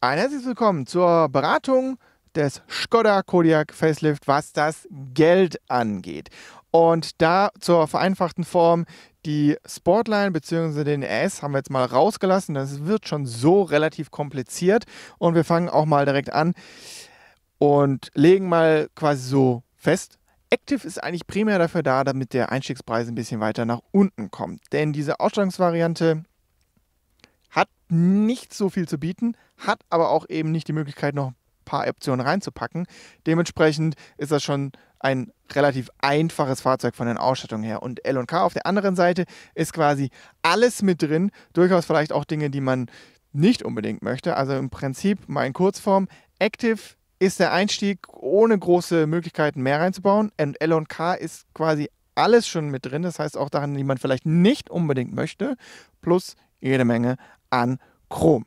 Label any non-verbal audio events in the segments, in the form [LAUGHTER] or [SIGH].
Ein herzliches willkommen zur Beratung des Skoda Kodiak Facelift, was das Geld angeht. Und da zur vereinfachten Form die Sportline bzw. den S haben wir jetzt mal rausgelassen. Das wird schon so relativ kompliziert. Und wir fangen auch mal direkt an und legen mal quasi so fest. Active ist eigentlich primär dafür da, damit der Einstiegspreis ein bisschen weiter nach unten kommt. Denn diese Ausstellungsvariante hat nicht so viel zu bieten, hat aber auch eben nicht die Möglichkeit, noch ein paar Optionen reinzupacken. Dementsprechend ist das schon ein relativ einfaches Fahrzeug von den Ausstattungen her. Und L&K auf der anderen Seite ist quasi alles mit drin, durchaus vielleicht auch Dinge, die man nicht unbedingt möchte. Also im Prinzip mal in Kurzform, Active ist der Einstieg, ohne große Möglichkeiten mehr reinzubauen. Und L&K ist quasi alles schon mit drin, das heißt auch daran, die man vielleicht nicht unbedingt möchte, plus jede Menge an Chrome.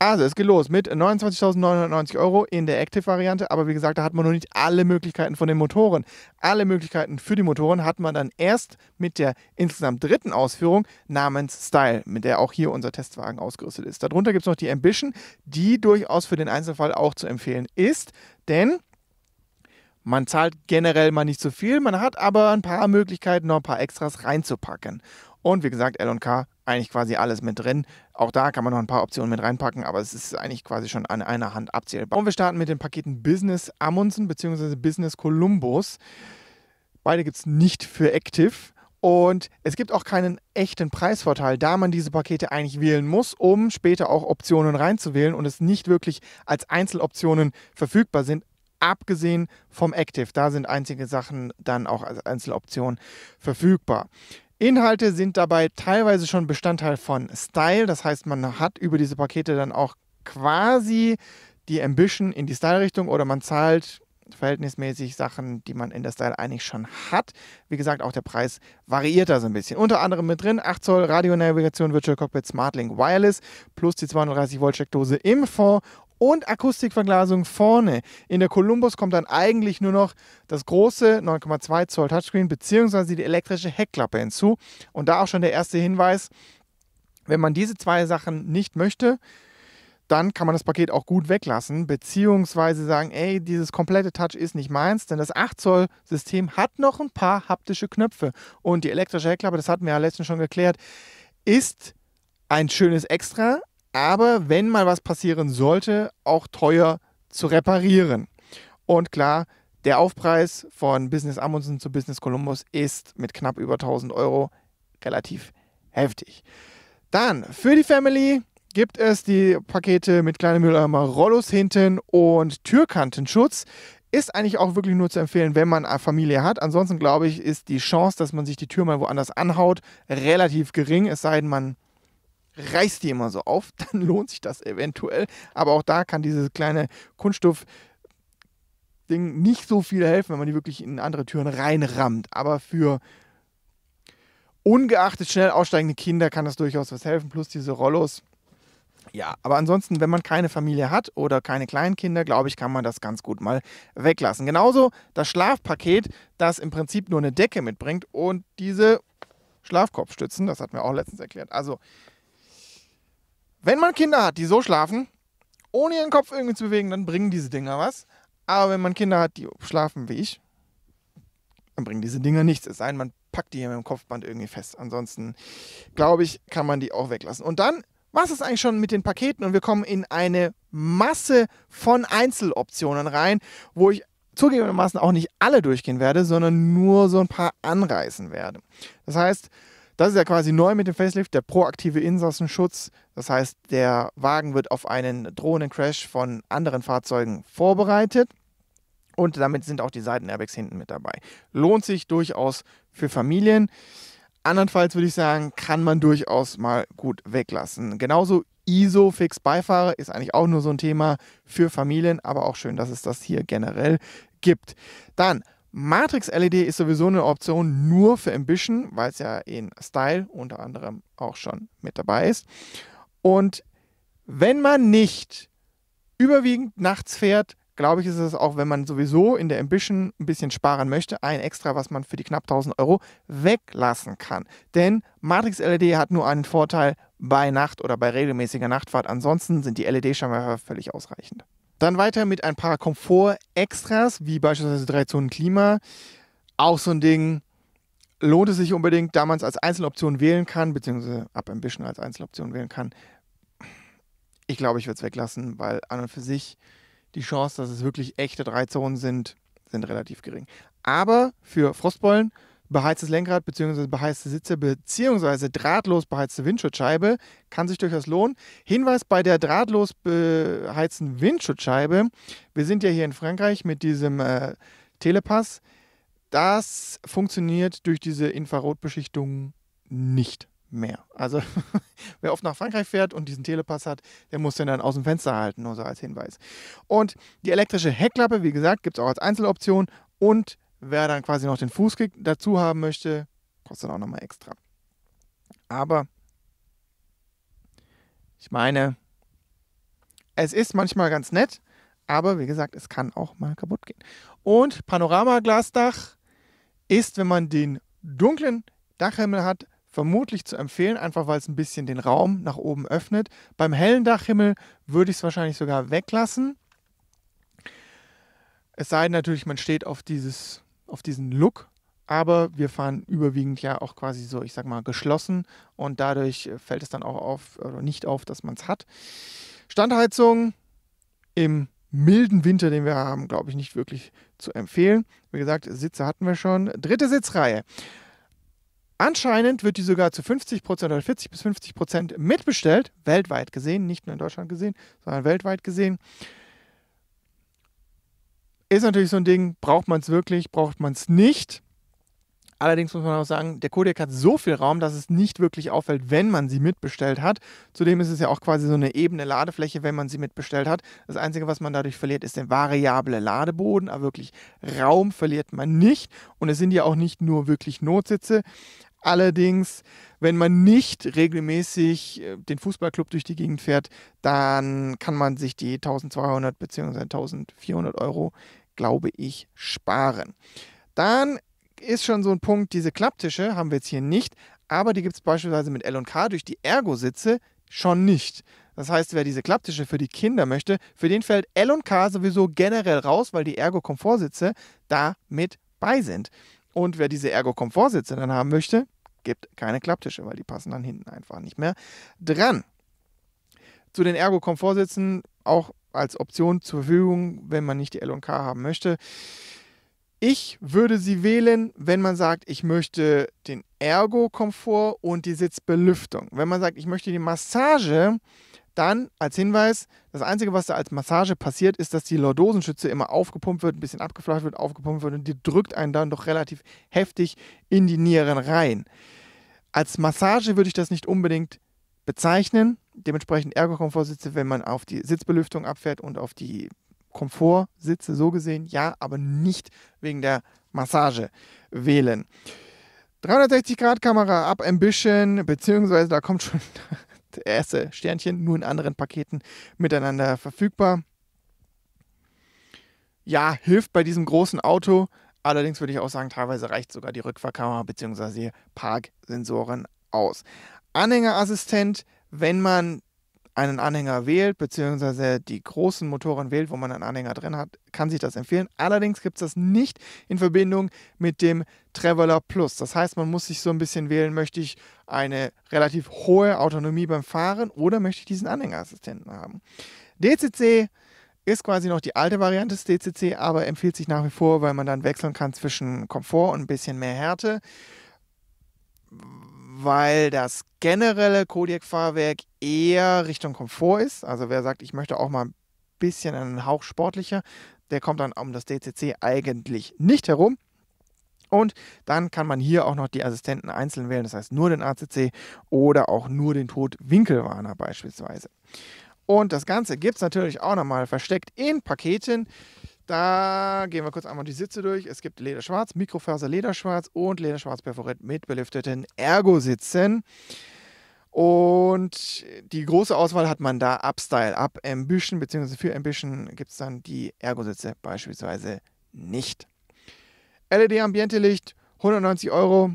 Also, es geht los mit 29.990 Euro in der Active-Variante, aber wie gesagt, da hat man noch nicht alle Möglichkeiten von den Motoren. Alle Möglichkeiten für die Motoren hat man dann erst mit der insgesamt dritten Ausführung namens Style, mit der auch hier unser Testwagen ausgerüstet ist. Darunter gibt es noch die Ambition, die durchaus für den Einzelfall auch zu empfehlen ist, denn man zahlt generell mal nicht so viel, man hat aber ein paar Möglichkeiten, noch ein paar Extras reinzupacken. Und wie gesagt, L&K eigentlich quasi alles mit drin. Auch da kann man noch ein paar Optionen mit reinpacken, aber es ist eigentlich quasi schon an einer Hand abzählbar. Und wir starten mit den Paketen Business Amundsen bzw. Business Columbus. Beide gibt es nicht für Active. Und es gibt auch keinen echten Preisvorteil, da man diese Pakete eigentlich wählen muss, um später auch Optionen reinzuwählen und es nicht wirklich als Einzeloptionen verfügbar sind, abgesehen vom Active. Da sind einzige Sachen dann auch als Einzeloption verfügbar. Inhalte sind dabei teilweise schon Bestandteil von Style. Das heißt, man hat über diese Pakete dann auch quasi die Ambition in die Style-Richtung oder man zahlt verhältnismäßig Sachen, die man in der Style eigentlich schon hat. Wie gesagt, auch der Preis variiert da so ein bisschen. Unter anderem mit drin 8 Zoll Radio-Navigation, Virtual Cockpit, Smartlink Wireless plus die 230 Volt Steckdose im Fond und Akustikverglasung vorne. In der Columbus kommt dann eigentlich nur noch das große 9,2 Zoll Touchscreen bzw. die elektrische Heckklappe hinzu. Und da auch schon der erste Hinweis, wenn man diese zwei Sachen nicht möchte, dann kann man das Paket auch gut weglassen, bzw. sagen, ey, dieses komplette Touch ist nicht meins, denn das 8 Zoll System hat noch ein paar haptische Knöpfe und die elektrische Heckklappe, das hatten wir ja letztens schon geklärt, ist ein schönes Extra, aber wenn mal was passieren sollte, auch teuer zu reparieren. Und klar, der Aufpreis von Business Amundsen zu Business Columbus ist mit knapp über 1000 Euro relativ heftig. Dann für die Family gibt es die Pakete mit kleinen Mülleimer, Rollos hinten und Türkantenschutz. Ist eigentlich auch wirklich nur zu empfehlen, wenn man eine Familie hat. Ansonsten glaube ich, ist die Chance, dass man sich die Tür mal woanders anhaut, relativ gering. Es sei denn, man reißt die immer so auf, [LAUGHS] dann lohnt sich das eventuell. Aber auch da kann dieses kleine Kunststoff Ding nicht so viel helfen, wenn man die wirklich in andere Türen reinrammt. Aber für ungeachtet schnell aussteigende Kinder kann das durchaus was helfen, plus diese Rollos. Ja, aber ansonsten, wenn man keine Familie hat oder keine Kleinkinder, glaube ich, kann man das ganz gut mal weglassen. Genauso das Schlafpaket, das im Prinzip nur eine Decke mitbringt und diese Schlafkopfstützen, das hat mir auch letztens erklärt. Also wenn man Kinder hat, die so schlafen, ohne ihren Kopf irgendwie zu bewegen, dann bringen diese Dinger was. Aber wenn man Kinder hat, die schlafen wie ich, dann bringen diese Dinger nichts. Es sei denn, man packt die hier mit dem Kopfband irgendwie fest. Ansonsten, glaube ich, kann man die auch weglassen. Und dann was ist eigentlich schon mit den Paketen und wir kommen in eine Masse von Einzeloptionen rein, wo ich zugegebenermaßen auch nicht alle durchgehen werde, sondern nur so ein paar anreißen werde. Das heißt, das ist ja quasi neu mit dem Facelift, der proaktive Insassenschutz. Das heißt, der Wagen wird auf einen drohenden Crash von anderen Fahrzeugen vorbereitet. Und damit sind auch die Seitenairbags hinten mit dabei. Lohnt sich durchaus für Familien. Andernfalls würde ich sagen, kann man durchaus mal gut weglassen. Genauso ISO Fix Beifahrer ist eigentlich auch nur so ein Thema für Familien, aber auch schön, dass es das hier generell gibt. Dann Matrix LED ist sowieso eine Option nur für Ambition, weil es ja in Style unter anderem auch schon mit dabei ist. Und wenn man nicht überwiegend nachts fährt, glaube ich, ist es auch, wenn man sowieso in der Ambition ein bisschen sparen möchte, ein extra, was man für die knapp 1000 Euro weglassen kann. Denn Matrix LED hat nur einen Vorteil bei Nacht oder bei regelmäßiger Nachtfahrt. Ansonsten sind die LED-Scheinwerfer völlig ausreichend. Dann weiter mit ein paar Komfort-Extras, wie beispielsweise drei Zonen Klima. Auch so ein Ding, lohnt es sich unbedingt, da man es als Einzeloption wählen kann, beziehungsweise ab Ambition als Einzeloption wählen kann. Ich glaube, ich würde es weglassen, weil an und für sich die Chance, dass es wirklich echte drei Zonen sind, sind relativ gering. Aber für Frostbollen beheiztes Lenkrad bzw. beheizte Sitze bzw. drahtlos beheizte Windschutzscheibe kann sich durchaus lohnen. Hinweis bei der drahtlos beheizten Windschutzscheibe. Wir sind ja hier in Frankreich mit diesem äh, Telepass. Das funktioniert durch diese Infrarotbeschichtung nicht mehr. Also [LAUGHS] wer oft nach Frankreich fährt und diesen Telepass hat, der muss den dann aus dem Fenster halten, nur so als Hinweis. Und die elektrische Heckklappe, wie gesagt, gibt es auch als Einzeloption und Wer dann quasi noch den Fußkick dazu haben möchte, kostet auch nochmal extra. Aber ich meine, es ist manchmal ganz nett, aber wie gesagt, es kann auch mal kaputt gehen. Und Panoramaglasdach ist, wenn man den dunklen Dachhimmel hat, vermutlich zu empfehlen, einfach weil es ein bisschen den Raum nach oben öffnet. Beim hellen Dachhimmel würde ich es wahrscheinlich sogar weglassen. Es sei denn natürlich, man steht auf dieses auf diesen Look, aber wir fahren überwiegend ja auch quasi so, ich sag mal, geschlossen und dadurch äh, fällt es dann auch auf oder nicht auf, dass man es hat. Standheizung im milden Winter, den wir haben, glaube ich, nicht wirklich zu empfehlen. Wie gesagt, Sitze hatten wir schon. Dritte Sitzreihe. Anscheinend wird die sogar zu 50% Prozent oder 40 bis 50% Prozent mitbestellt, weltweit gesehen, nicht nur in Deutschland gesehen, sondern weltweit gesehen. Ist natürlich so ein Ding, braucht man es wirklich, braucht man es nicht. Allerdings muss man auch sagen, der Codec hat so viel Raum, dass es nicht wirklich auffällt, wenn man sie mitbestellt hat. Zudem ist es ja auch quasi so eine ebene Ladefläche, wenn man sie mitbestellt hat. Das Einzige, was man dadurch verliert, ist der variable Ladeboden, aber wirklich Raum verliert man nicht. Und es sind ja auch nicht nur wirklich Notsitze. Allerdings, wenn man nicht regelmäßig äh, den Fußballclub durch die Gegend fährt, dann kann man sich die 1200 bzw. 1400 Euro glaube ich, sparen. Dann ist schon so ein Punkt, diese Klapptische haben wir jetzt hier nicht, aber die gibt es beispielsweise mit L&K durch die Ergo-Sitze schon nicht. Das heißt, wer diese Klapptische für die Kinder möchte, für den fällt L&K sowieso generell raus, weil die Ergo-Komfortsitze da mit bei sind. Und wer diese Ergo-Komfortsitze dann haben möchte, gibt keine Klapptische, weil die passen dann hinten einfach nicht mehr dran. Zu den Ergo-Komfortsitzen auch als Option zur Verfügung, wenn man nicht die LK haben möchte. Ich würde sie wählen, wenn man sagt, ich möchte den Ergo-Komfort und die Sitzbelüftung. Wenn man sagt, ich möchte die Massage, dann als Hinweis, das Einzige, was da als Massage passiert, ist, dass die Lordosenschütze immer aufgepumpt wird, ein bisschen abgeflacht wird, aufgepumpt wird und die drückt einen dann doch relativ heftig in die Nieren rein. Als Massage würde ich das nicht unbedingt bezeichnen. Dementsprechend Ergo-Komfortsitze, wenn man auf die Sitzbelüftung abfährt und auf die Komfortsitze so gesehen, ja, aber nicht wegen der Massage wählen. 360-Grad-Kamera ab Ambition, beziehungsweise da kommt schon [LAUGHS] das erste Sternchen, nur in anderen Paketen miteinander verfügbar. Ja, hilft bei diesem großen Auto. Allerdings würde ich auch sagen, teilweise reicht sogar die Rückfahrkamera bzw. Parksensoren aus. Anhängerassistent, wenn man einen Anhänger wählt, beziehungsweise die großen Motoren wählt, wo man einen Anhänger drin hat, kann sich das empfehlen. Allerdings gibt es das nicht in Verbindung mit dem Traveler Plus. Das heißt, man muss sich so ein bisschen wählen, möchte ich eine relativ hohe Autonomie beim Fahren oder möchte ich diesen Anhängerassistenten haben. DCC ist quasi noch die alte Variante des DCC, aber empfiehlt sich nach wie vor, weil man dann wechseln kann zwischen Komfort und ein bisschen mehr Härte weil das generelle Kodiak-Fahrwerk eher Richtung Komfort ist. Also wer sagt, ich möchte auch mal ein bisschen einen Hauch sportlicher, der kommt dann um das DCC eigentlich nicht herum. Und dann kann man hier auch noch die Assistenten einzeln wählen, das heißt nur den ACC oder auch nur den Totwinkelwarner beispielsweise. Und das Ganze gibt es natürlich auch nochmal versteckt in Paketen. Da gehen wir kurz einmal die Sitze durch. Es gibt Lederschwarz, Mikrofaser Lederschwarz und Lederschwarz perforiert mit belüfteten Ergo-Sitzen. Und die große Auswahl hat man da ab Style, ab Ambition, beziehungsweise für Ambition gibt es dann die Ergo-Sitze beispielsweise nicht. LED-Ambiente-Licht, 190 Euro.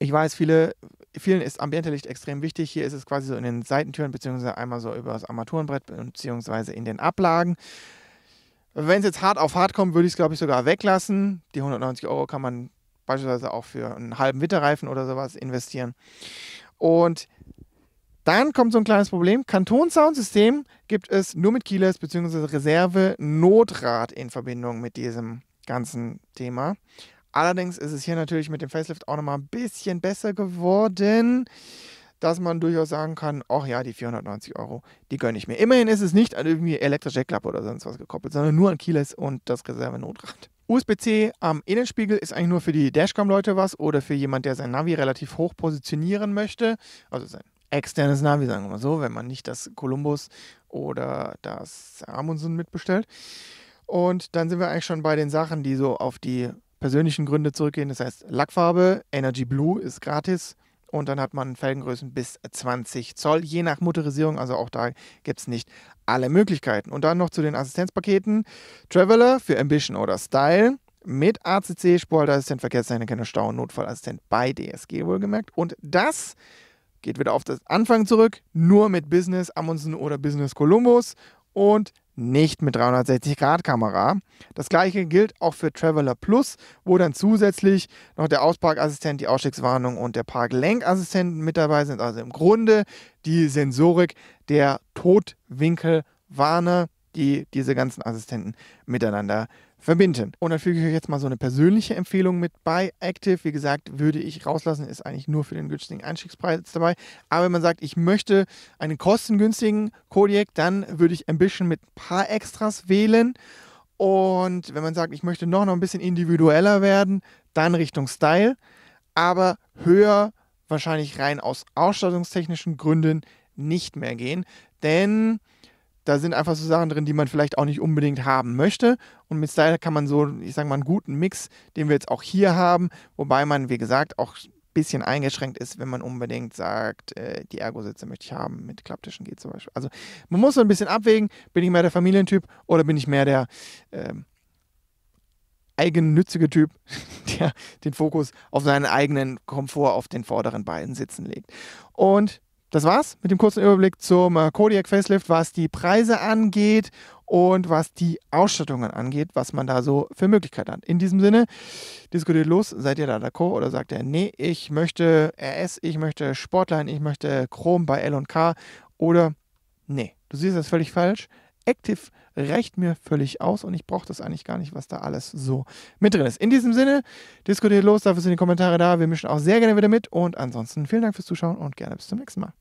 Ich weiß, viele, vielen ist Ambiente-Licht extrem wichtig. Hier ist es quasi so in den Seitentüren, beziehungsweise einmal so über das Armaturenbrett, beziehungsweise in den Ablagen. Wenn es jetzt hart auf hart kommt, würde ich es, glaube ich, sogar weglassen. Die 190 Euro kann man beispielsweise auch für einen halben Winterreifen oder sowas investieren. Und dann kommt so ein kleines Problem. Kantonsoundsystem gibt es nur mit Keyless bzw. Reserve-Notrad in Verbindung mit diesem ganzen Thema. Allerdings ist es hier natürlich mit dem Facelift auch nochmal ein bisschen besser geworden dass man durchaus sagen kann, ach ja, die 490 Euro, die gönne ich mir. Immerhin ist es nicht an irgendwie elektrische Klappe oder sonst was gekoppelt, sondern nur an Keyless und das Reservenotrad. USB-C am Innenspiegel ist eigentlich nur für die Dashcam-Leute was oder für jemand, der sein Navi relativ hoch positionieren möchte, also sein externes Navi, sagen wir mal so, wenn man nicht das Columbus oder das Amundsen mitbestellt. Und dann sind wir eigentlich schon bei den Sachen, die so auf die persönlichen Gründe zurückgehen. Das heißt, Lackfarbe, Energy Blue ist gratis und dann hat man Felgengrößen bis 20 Zoll, je nach Motorisierung. Also auch da gibt es nicht alle Möglichkeiten. Und dann noch zu den Assistenzpaketen. Traveler für Ambition oder Style mit ACC, Spurhalteassistent, Verkehrszeichenerkennung, Stau- und Notfallassistent bei DSG wohlgemerkt. Und das geht wieder auf das Anfang zurück, nur mit Business Amundsen oder Business Columbus. Und nicht mit 360-Grad-Kamera. Das gleiche gilt auch für Traveler Plus, wo dann zusätzlich noch der Ausparkassistent, die Ausstiegswarnung und der Parklenkassistent mit dabei sind. Also im Grunde die Sensorik der Totwinkelwarner, die diese ganzen Assistenten miteinander verbinden. Und dann füge ich euch jetzt mal so eine persönliche Empfehlung mit bei. Active, wie gesagt, würde ich rauslassen, ist eigentlich nur für den günstigen Einstiegspreis dabei. Aber wenn man sagt, ich möchte einen kostengünstigen Kodiak, dann würde ich Ambition mit ein paar Extras wählen. Und wenn man sagt, ich möchte noch, noch ein bisschen individueller werden, dann Richtung Style, aber höher wahrscheinlich rein aus ausstattungstechnischen Gründen nicht mehr gehen. Denn da sind einfach so Sachen drin, die man vielleicht auch nicht unbedingt haben möchte. Und mit Style kann man so, ich sage mal, einen guten Mix, den wir jetzt auch hier haben, wobei man, wie gesagt, auch ein bisschen eingeschränkt ist, wenn man unbedingt sagt, äh, die Ergo-Sitze möchte ich haben, mit Klapptischen geht zum Beispiel. Also man muss so ein bisschen abwägen, bin ich mehr der Familientyp oder bin ich mehr der äh, eigennützige Typ, [LAUGHS] der den Fokus auf seinen eigenen Komfort auf den vorderen beiden Sitzen legt. Und das war's mit dem kurzen Überblick zum äh, Kodiak Facelift, was die Preise angeht und was die Ausstattungen angeht, was man da so für Möglichkeiten hat. In diesem Sinne, diskutiert los, seid ihr da d'accord oder sagt ihr, nee, ich möchte RS, ich möchte Sportline, ich möchte Chrome bei L&K oder nee, du siehst das völlig falsch. Active reicht mir völlig aus und ich brauche das eigentlich gar nicht, was da alles so mit drin ist. In diesem Sinne, diskutiert los, dafür sind die Kommentare da. Wir mischen auch sehr gerne wieder mit und ansonsten vielen Dank fürs Zuschauen und gerne bis zum nächsten Mal.